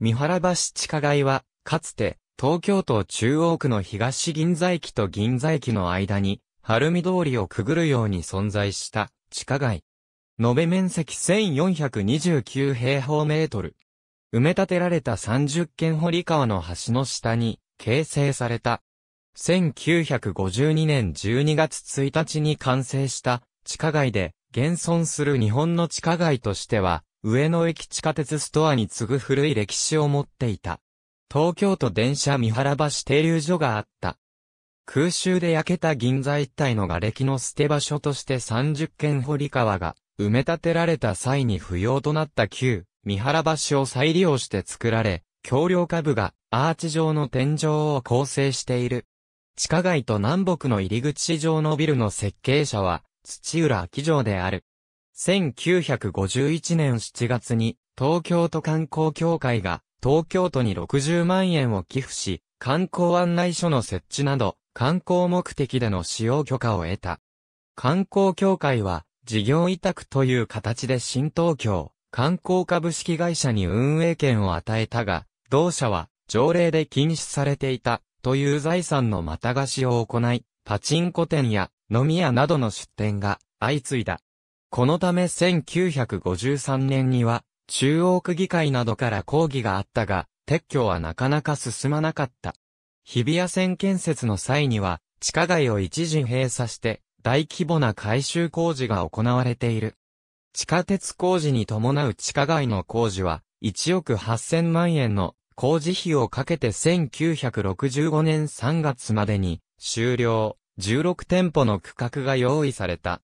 三原橋地下街は、かつて、東京都中央区の東銀座駅と銀座駅の間に、晴海通りをくぐるように存在した地下街。延べ面積1429平方メートル。埋め立てられた30軒堀川の橋の下に形成された。1952年12月1日に完成した地下街で現存する日本の地下街としては上野駅地下鉄ストアに次ぐ古い歴史を持っていた。東京都電車三原橋停留所があった。空襲で焼けた銀座一帯の瓦礫の捨て場所として30軒堀川が埋め立てられた際に不要となった旧三原橋を再利用して作られ、橋梁下部がアーチ状の天井を構成している。地下街と南北の入り口上のビルの設計者は土浦秋城である。1951年7月に、東京都観光協会が、東京都に60万円を寄付し、観光案内所の設置など、観光目的での使用許可を得た。観光協会は、事業委託という形で新東京、観光株式会社に運営権を与えたが、同社は、条例で禁止されていた、という財産のまた貸しを行い、パチンコ店や飲み屋などの出店が相次いだ。このため1953年には、中央区議会などから抗議があったが、撤去はなかなか進まなかった。日比谷線建設の際には、地下街を一時閉鎖して、大規模な改修工事が行われている。地下鉄工事に伴う地下街の工事は、1億8000万円の工事費をかけて1965年3月までに終了、16店舗の区画が用意された。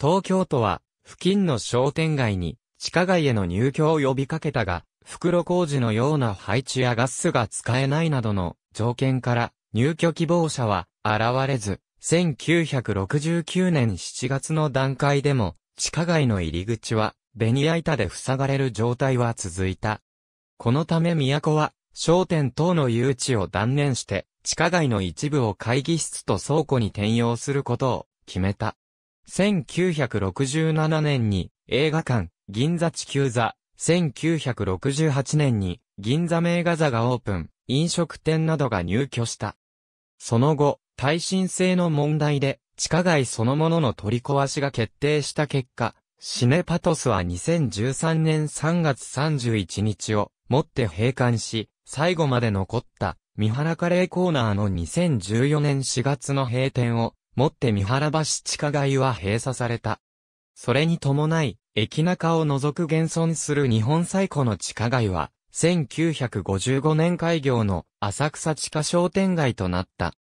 東京都は、付近の商店街に、地下街への入居を呼びかけたが、袋工事のような配置やガスが使えないなどの条件から、入居希望者は現れず、1969年7月の段階でも、地下街の入り口は、ベニヤ板で塞がれる状態は続いた。このため都は、商店等の誘致を断念して、地下街の一部を会議室と倉庫に転用することを決めた。1967年に映画館、銀座地球座、1968年に銀座名画座がオープン、飲食店などが入居した。その後、耐震性の問題で地下街そのものの取り壊しが決定した結果、シネパトスは2013年3月31日をもって閉館し、最後まで残った三原カレーコーナーの2014年4月の閉店をもって三原橋地下街は閉鎖された。それに伴い、駅中を除く現存する日本最古の地下街は、1955年開業の浅草地下商店街となった。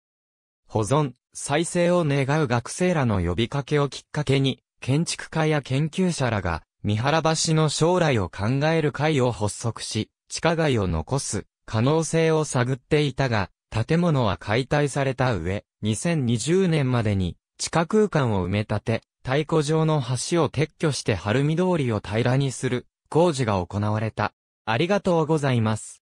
保存、再生を願う学生らの呼びかけをきっかけに、建築家や研究者らが、三原橋の将来を考える会を発足し、地下街を残す可能性を探っていたが、建物は解体された上、2020年までに地下空間を埋め立て、太鼓状の橋を撤去して晴海通りを平らにする工事が行われた。ありがとうございます。